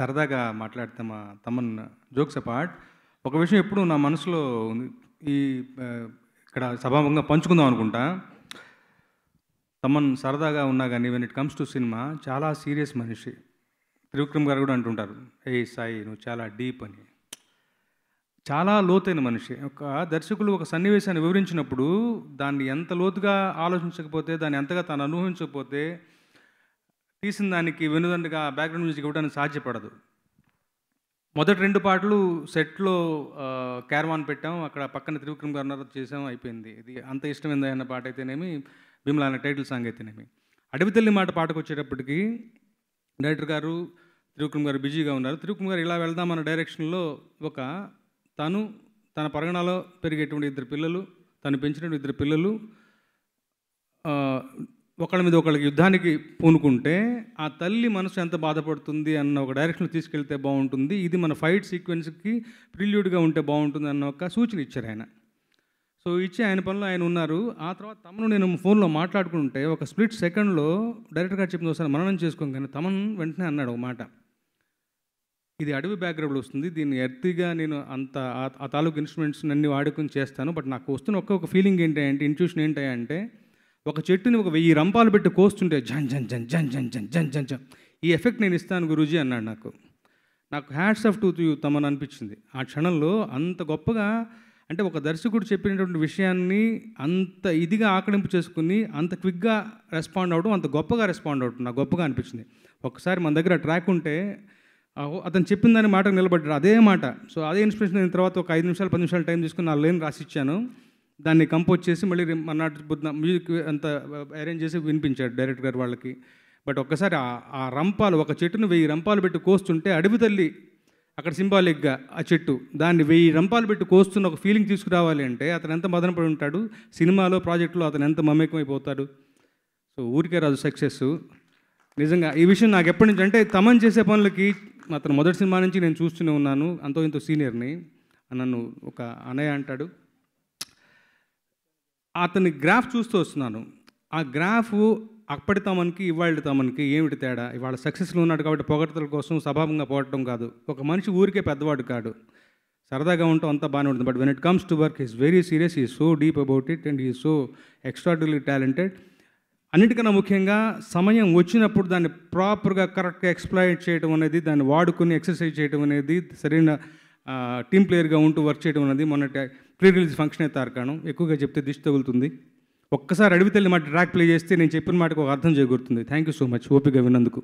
సరదాగా మాట్లాడితే మా తమన్ జోక్స్ అపార్ట్ ఒక విషయం ఎప్పుడు నా మనసులో ఈ ఇక్కడ సభాముఖంగా పంచుకుందాం అనుకుంటా తమన్ సరదాగా ఉన్నా కానీ when it comes to cinema చాలా సీరియస్ మనిషి త్రివిక్రమ్ గారు కూడా అంటుంటారు ఏ సాయి నువ్వు చాలా డీప్ అని చాలా లోతైన మనిషి ఒక దర్శకులు ఒక సన్నివేశాన్ని వివరించినప్పుడు దాన్ని ఎంత లోతుగా ఆలోచించకపోతే దాన్ని ఎంతగా తను అనుభవించకపోతే తీసిన దానికి వెనుదండగా బ్యాక్గ్రౌండ్ మ్యూజిక్ ఇవ్వడానికి సాధ్యపడదు మొదటి రెండు పాటలు సెట్లో క్యారవాన్ పెట్టాం అక్కడ పక్కన త్రివిక్రమ్ గారు ఉన్నారు చేసాం అయిపోయింది ఇది అంత ఇష్టమైంది అన్న పాట అయితేనేమి భీమ్లా అనే టైటిల్ సాంగ్ అయితేనేమి అడవి తల్లి మాట పాటకు వచ్చేటప్పటికి డైరెక్టర్ గారు త్రివిక్రమ్ గారు బిజీగా ఉన్నారు త్రివిక్రమ్ గారు ఇలా వెళ్దాం అన్న డైరెక్షన్లో ఒక తను తన పరగణలో పెరిగేటువంటి ఇద్దరు పిల్లలు తను పెంచినటువంటి ఇద్దరు పిల్లలు ఒకళ్ళ మీద ఒకళ్ళకి యుద్ధానికి పూనుకుంటే ఆ తల్లి మనసు ఎంత బాధపడుతుంది అన్న ఒక డైరెక్షన్లో తీసుకెళ్తే బాగుంటుంది ఇది మన ఫైట్ సీక్వెన్స్కి ప్రిల్యూడ్గా ఉంటే బాగుంటుంది అన్న ఒక సూచన ఇచ్చారు ఆయన సో ఇచ్చి ఆయన పనిలో ఆయన ఉన్నారు ఆ తర్వాత తమను నేను ఫోన్లో మాట్లాడుకుంటే ఒక స్ప్లిట్ సెకండ్లో డైరెక్ట్గా చెప్పింది ఒకసారి మననం చేసుకోం కానీ తమన్ వెంటనే అన్నాడు ఒక మాట ఇది అడవి బ్యాక్గ్రౌండ్లో వస్తుంది దీన్ని ఎర్తిగా నేను అంత ఆ తాలూకు ఇన్స్ట్రుమెంట్స్ అన్ని వాడుకుని చేస్తాను బట్ నాకు వస్తున్న ఒక్కొక్క ఫీలింగ్ ఏంటంటే ఇంట్యూషన్ ఏంటంటే ఒక చెట్టుని ఒక వెయ్యి రంపాలు పెట్టి కోస్తుంటే జన్ జన్ జన్ జన్ జన్ జన్ జన్ జన్ జన్ ఈ ఎఫెక్ట్ నేను ఇస్తాను గురూజీ అన్నాడు నాకు నాకు hats off to you Thaman అనిపించింది ఆ క్షణంలో అంత గొప్పగా అంటే ఒక దర్శకుడు చెప్పినటువంటి విషయాన్ని అంత ఇదిగా ఆకలింపు చేసుకుని అంత క్విక్గా రెస్పాండ్ అవడం అంత గొప్పగా రెస్పాండ్ అవడం నాకు గొప్పగా అనిపించింది ఒకసారి మన దగ్గర ట్రాక్ ఉంటే అతను చెప్పిన దాని మాట నిలబడ్డారు అదే మాట సో అదే ఇన్స్పిరేషన్ అయిన తర్వాత ఒక ఐదు నిమిషాలు పది నిమిషాలు టైం తీసుకుని నా లేని రాసిచ్చాను దాన్ని కంపోజ్ చేసి మళ్ళీ మర్నాటి బుద్ధ మ్యూజిక్ అంత అరేంజ్ చేసి వినిపించాడు డైరెక్టర్ గారు వాళ్ళకి బట్ ఒక్కసారి ఆ రంపాలు ఒక చెట్టును వెయ్యి రంపాలు పెట్టి కోస్తుంటే అడవి తల్లి అక్కడ సింబాలిక్గా ఆ చెట్టు దాన్ని వెయ్యి రంపాలు పెట్టి కోస్తున్న ఒక ఫీలింగ్ తీసుకురావాలి అంటే అతను ఎంత మదనపడి ఉంటాడు సినిమాలో ప్రాజెక్టులో అతను ఎంత మమేకమైపోతాడు సో ఊరికే రాజు సక్సెస్ నిజంగా ఈ విషయం నాకు ఎప్పటి నుంచి అంటే తమన్ చేసే పనులకి అతను మొదటి సినిమా నుంచి నేను చూస్తూనే ఉన్నాను అంతో ఇంతో సీనియర్ని నన్ను ఒక అనయ్య అంటాడు అతని గ్రాఫ్ చూస్తూ వస్తున్నాను ఆ గ్రాఫ్ అప్పటి తమనికి ఇవాళ తమనికి ఏమిటి తేడా ఇవాళ సక్సెస్లో ఉన్నాడు కాబట్టి పొగడతల కోసం సభాభంగా పోవటం కాదు ఒక మనిషి ఊరికే పెద్దవాడు కాడు సరదాగా ఉంటాం అంతా బాగానే ఉంటుంది but when it comes to work is very serious he so deep about it and he so extraordinarily talented అన్నిటికన్నా ముఖ్యంగా సమయం వచ్చినప్పుడు దాన్ని ప్రాపర్గా కరెక్ట్గా ఎక్స్ప్లాయిట్ చేయడం అనేది దాన్ని వాడుకుని ఎక్సర్సైజ్ చేయడం అనేది సరైన టీమ్ ప్లేయర్గా ఉంటూ వర్క్ చేయడం ఉన్నది మొన్న ప్రీ రిలీజ్ ఫంక్షన్ అయితే తారకాణం ఎక్కువగా చెప్తే దిష్టి తగులుతుంది ఒక్కసారి అడవితల్లి మాట ట్రాక్ ప్లే చేస్తే నేను చెప్పిన మాటకు ఒక అర్థం చేకూరుతుంది థ్యాంక్ యూ సో మచ్ ఓపిక విన్నందుకు